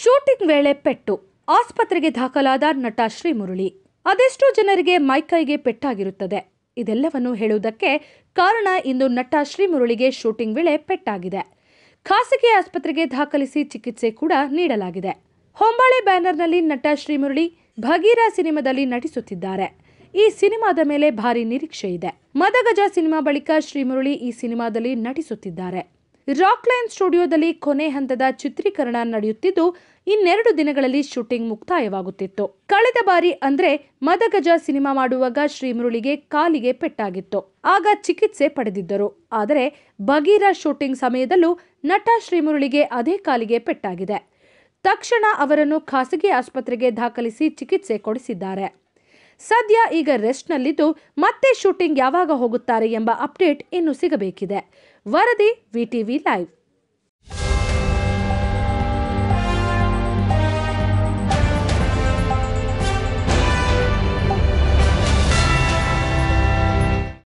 shooting ವೇಳೆ ಪೆಟ್ಟು ಆಸ್ಪತ್ರೆಗೆ ದಾಖಲಾದ ನಟ ಶ್ರೀಮುರುಳಿ ಅದೆಷ್ಟೋ ಜನರಿಗೆ ಮೈಕೈಗೆ ಪೆಟ್ಟಾಗಿರುತ್ತದೆ ಇದೆಲ್ಲವನ್ನು ಹೇಳುವುದಕ್ಕೆ ಕಾರಣ ಇಂದು ನಟ ಶ್ರೀಮುರುಳಿಗೆ ಶೂಟಿಂಗ್ ವೇಳೆ ಪೆಟ್ಟಾಗಿದೆ ಖಾಸಗಿ ಆಸ್ಪತ್ರೆಗೆ ದಾಖಲಿಸಿ ಚಿಕಿತ್ಸೆ ಕೂಡ ನೀಡಲಾಗಿದೆ ಹೊಂಬಾಳೆ ಬ್ಯಾನರ್ನಲ್ಲಿ ನಟ ಶ್ರೀಮುರಳಿ ಭಗೀರ ಸಿನಿಮಾದಲ್ಲಿ ನಟಿಸುತ್ತಿದ್ದಾರೆ ಈ ಸಿನಿಮಾದ ಮೇಲೆ ಭಾರಿ ನಿರೀಕ್ಷೆ ಇದೆ ಮದಗಜ ಸಿನಿಮಾ ಬಳಿಕ ಶ್ರೀಮುರುಳಿ ಈ ಸಿನಿಮಾದಲ್ಲಿ ನಟಿಸುತ್ತಿದ್ದಾರೆ ರಾಕ್ ಲೈನ್ ಸ್ಟುಡಿಯೋದಲ್ಲಿ ಕೊನೆ ಹಂತದ ಚಿತ್ರೀಕರಣ ನಡೆಯುತ್ತಿದ್ದು ಇನ್ನೆರಡು ದಿನಗಳಲ್ಲಿ ಶೂಟಿಂಗ್ ಮುಕ್ತಾಯವಾಗುತ್ತಿತ್ತು ಕಳೆದ ಬಾರಿ ಅಂದ್ರೆ ಮದಗಜ ಸಿನಿಮಾ ಮಾಡುವಾಗ ಶ್ರೀಮುರುಳಿಗೆ ಕಾಲಿಗೆ ಪೆಟ್ಟಾಗಿತ್ತು ಆಗ ಚಿಕಿತ್ಸೆ ಪಡೆದಿದ್ದರು ಆದರೆ ಬಗೀರ ಶೂಟಿಂಗ್ ಸಮಯದಲ್ಲೂ ನಟ ಶ್ರೀಮುರುಳಿಗೆ ಅದೇ ಕಾಲಿಗೆ ಪೆಟ್ಟಾಗಿದೆ ತಕ್ಷಣ ಅವರನ್ನು ಖಾಸಗಿ ಆಸ್ಪತ್ರೆಗೆ ದಾಖಲಿಸಿ ಚಿಕಿತ್ಸೆ ಕೊಡಿಸಿದ್ದಾರೆ ಸದ್ಯ ಈಗ ರೆಸ್ಟ್ನಲ್ಲಿದ್ದು ಮತ್ತೆ ಶೂಟಿಂಗ್ ಯಾವಾಗ ಹೋಗುತ್ತಾರೆ ಎಂಬ ಅಪ್ಡೇಟ್ ಇನ್ನು ಸಿಗಬೇಕಿದೆ ವರದಿ ವಿಟಿವಿ ಲೈವ್